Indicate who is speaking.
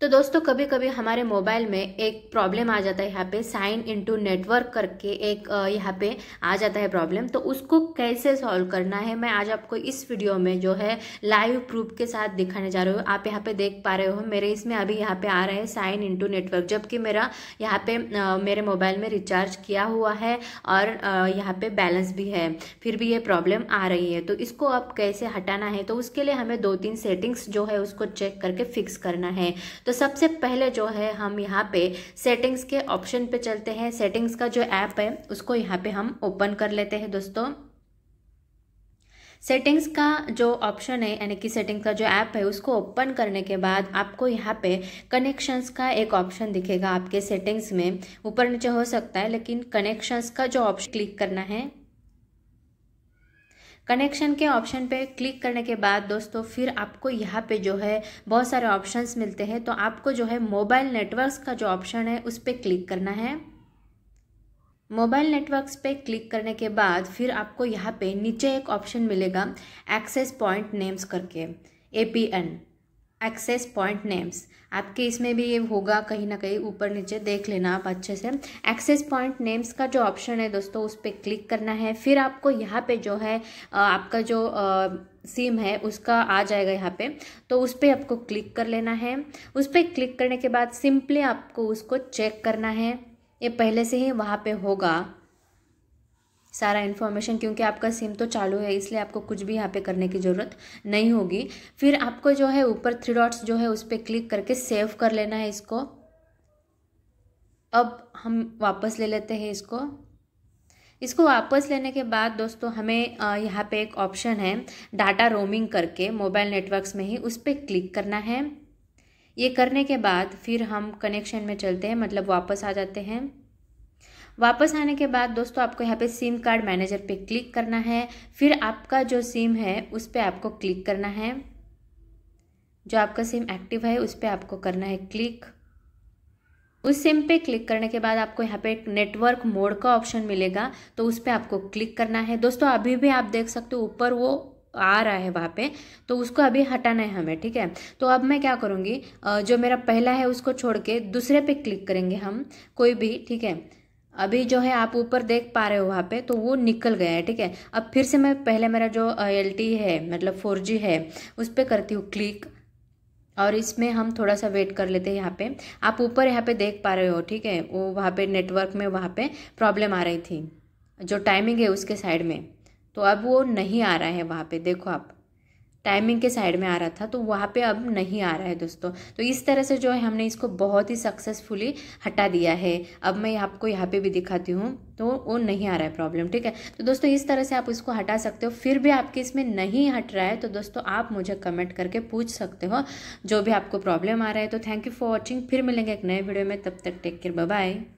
Speaker 1: तो दोस्तों कभी कभी हमारे मोबाइल में एक प्रॉब्लम आ जाता है यहाँ पे साइन इनटू नेटवर्क करके एक यहाँ पे आ जाता है प्रॉब्लम तो उसको कैसे सॉल्व करना है मैं आज आपको इस वीडियो में जो है लाइव प्रूफ के साथ दिखाने जा रही हूँ आप यहाँ पे देख पा रहे हो मेरे इसमें अभी यहाँ पे आ रहा है साइन इंटू नेटवर्क जबकि मेरा यहाँ पे मेरे मोबाइल में रिचार्ज किया हुआ है और यहाँ पे बैलेंस भी है फिर भी ये प्रॉब्लम आ रही है तो इसको अब कैसे हटाना है तो उसके लिए हमें दो तीन सेटिंग्स जो है उसको चेक करके फिक्स करना है तो सबसे पहले जो है हम यहाँ पे सेटिंग्स के ऑप्शन पे चलते हैं सेटिंग्स का जो ऐप है उसको यहाँ पे हम ओपन कर लेते हैं दोस्तों सेटिंग्स का जो ऑप्शन है यानी कि सेटिंग्स का जो ऐप है उसको ओपन करने के बाद आपको यहाँ पे कनेक्शंस का एक ऑप्शन दिखेगा आपके सेटिंग्स में ऊपर नीचे हो सकता है लेकिन कनेक्शंस का जो ऑप्शन क्लिक करना है कनेक्शन के ऑप्शन पे क्लिक करने के बाद दोस्तों फिर आपको यहाँ पे जो है बहुत सारे ऑप्शंस मिलते हैं तो आपको जो है मोबाइल नेटवर्क्स का जो ऑप्शन है उस पर क्लिक करना है मोबाइल नेटवर्क्स पे क्लिक करने के बाद फिर आपको यहाँ पे नीचे एक ऑप्शन मिलेगा एक्सेस पॉइंट नेम्स करके A P N access point names आपके इसमें भी ये होगा कहीं ना कहीं ऊपर नीचे देख लेना आप अच्छे से एक्सेस पॉइंट नेम्स का जो ऑप्शन है दोस्तों उस पर क्लिक करना है फिर आपको यहाँ पे जो है आपका जो सिम है उसका आ जाएगा यहाँ पे तो उस पर आपको क्लिक कर लेना है उस पर क्लिक करने के बाद सिंपली आपको उसको चेक करना है ये पहले से ही वहाँ पर होगा सारा इन्फॉर्मेशन क्योंकि आपका सिम तो चालू है इसलिए आपको कुछ भी यहाँ पे करने की ज़रूरत नहीं होगी फिर आपको जो है ऊपर थ्री डॉट्स जो है उस पर क्लिक करके सेव कर लेना है इसको अब हम वापस ले लेते हैं इसको इसको वापस लेने के बाद दोस्तों हमें यहाँ पे एक ऑप्शन है डाटा रोमिंग करके मोबाइल नेटवर्क्स में ही उस पर क्लिक करना है ये करने के बाद फिर हम कनेक्शन में चलते हैं मतलब वापस आ जाते हैं वापस आने के बाद दोस्तों आपको यहाँ पे सिम कार्ड मैनेजर पे क्लिक करना है फिर आपका जो सिम है उस पर आपको क्लिक करना है जो आपका सिम एक्टिव है उस पर आपको करना है क्लिक उस सिम पे क्लिक करने के बाद आपको यहाँ पे एक नेटवर्क मोड का ऑप्शन मिलेगा तो उस पर आपको क्लिक करना है दोस्तों अभी भी आप देख सकते हो ऊपर वो आ रहा है वहाँ पे तो उसको अभी हटाना है हमें ठीक है तो अब मैं क्या करूँगी जो मेरा पहला है उसको छोड़ के दूसरे पे क्लिक करेंगे हम कोई भी ठीक है अभी जो है आप ऊपर देख पा रहे हो वहाँ पे तो वो निकल गया है ठीक है अब फिर से मैं पहले मेरा जो एल है मतलब फोर है उस पर करती हूँ क्लिक और इसमें हम थोड़ा सा वेट कर लेते हैं यहाँ पे आप ऊपर यहाँ पे देख पा रहे हो ठीक है वो वहाँ पे नेटवर्क में वहाँ पे प्रॉब्लम आ रही थी जो टाइमिंग है उसके साइड में तो अब वो नहीं आ रहा है वहाँ पे देखो आप टाइमिंग के साइड में आ रहा था तो वहाँ पे अब नहीं आ रहा है दोस्तों तो इस तरह से जो है हमने इसको बहुत ही सक्सेसफुली हटा दिया है अब मैं आपको यहाँ पे भी दिखाती हूँ तो वो नहीं आ रहा है प्रॉब्लम ठीक है तो दोस्तों इस तरह से आप इसको हटा सकते हो फिर भी आपके इसमें नहीं हट रहा है तो दोस्तों आप मुझे कमेंट करके पूछ सकते हो जो भी आपको प्रॉब्लम आ रहा है तो थैंक यू फॉर वॉचिंग फिर मिलेंगे एक नए वीडियो में तब तक टेक केयर बाय